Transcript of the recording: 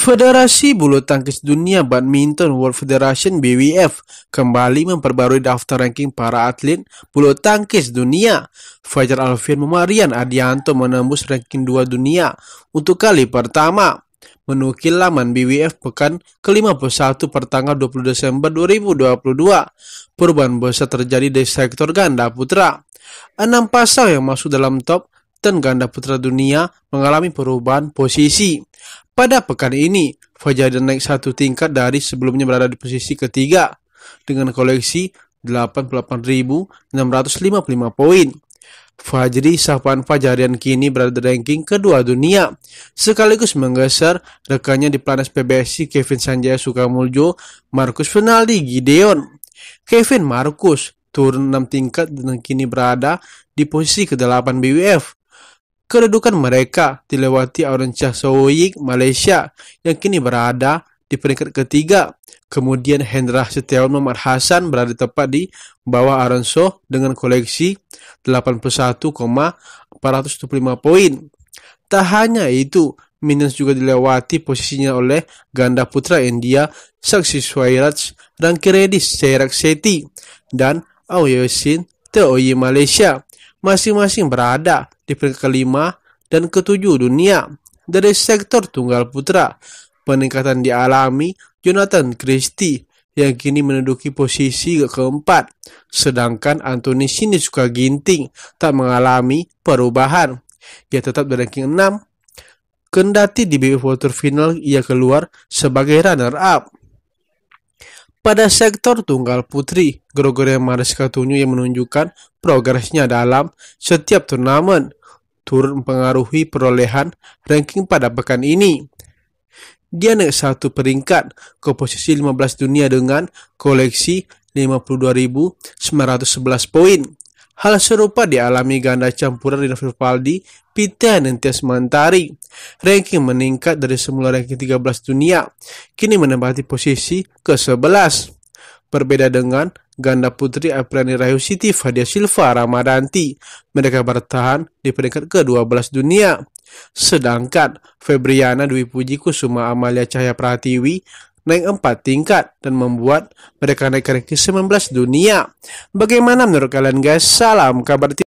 Federasi Bulu Tangkis Dunia Badminton World Federation BWF kembali memperbarui daftar ranking para atlet bulu tangkis dunia. Fajar Alvin Memarian Adianto menembus ranking 2 dunia untuk kali pertama. Menukil laman BWF pekan ke-51 tanggal 20 Desember 2022, perubahan besar terjadi di sektor ganda putra. Enam pasang yang masuk dalam top dan ganda putra dunia mengalami perubahan posisi. Pada pekan ini, Fajar naik satu tingkat dari sebelumnya berada di posisi ketiga dengan koleksi 88.655 poin. Fajri Safwan Fajarian kini berada di ranking kedua dunia, sekaligus menggeser rekannya di planet PBSI Kevin Sanjaya Sukamuljo, Markus Fenaldi Gideon. Kevin Markus turun 6 tingkat dan kini berada di posisi ke-8 BWF Kedudukan mereka dilewati Orange Sowik Malaysia yang kini berada di peringkat ketiga. Kemudian Hendra Setiawan Muhammad Hasan berada tepat di bawah Aronso dengan koleksi 81,475 poin. Tak hanya itu, minus juga dilewati posisinya oleh ganda putra India Saksi Swairaj Rangkiredis Serak Seti dan Aoyosin Teoyi Malaysia masing-masing berada di peringkat kelima dan ketujuh dunia. Dari sektor tunggal putra, peningkatan dialami Jonathan Christie yang kini menduduki posisi keempat, sedangkan Anthony Sinisuka Ginting tak mengalami perubahan. Ia tetap di ranking 6 kendati di BF Water Final ia keluar sebagai runner-up. Pada sektor tunggal putri, Gregoria Mariska Tunyu yang menunjukkan progresnya dalam setiap turnamen turut mempengaruhi perolehan ranking pada pekan ini. Dia naik satu peringkat ke posisi 15 dunia dengan koleksi 52.911 poin. Hal serupa dialami ganda campuran Rina Vivaldi, Pita dan Mantari. Ranking meningkat dari semula ranking 13 dunia, kini menempati posisi ke-11. Berbeda dengan ganda putri Aprani Siti Fadia Silva Ramadanti. Mereka bertahan di peringkat ke-12 dunia. Sedangkan Febriana Dwi Puji Kusuma Amalia Cahaya Pratiwi naik empat tingkat dan membuat mereka naik ke 19 dunia. Bagaimana menurut kalian guys? Salam kabar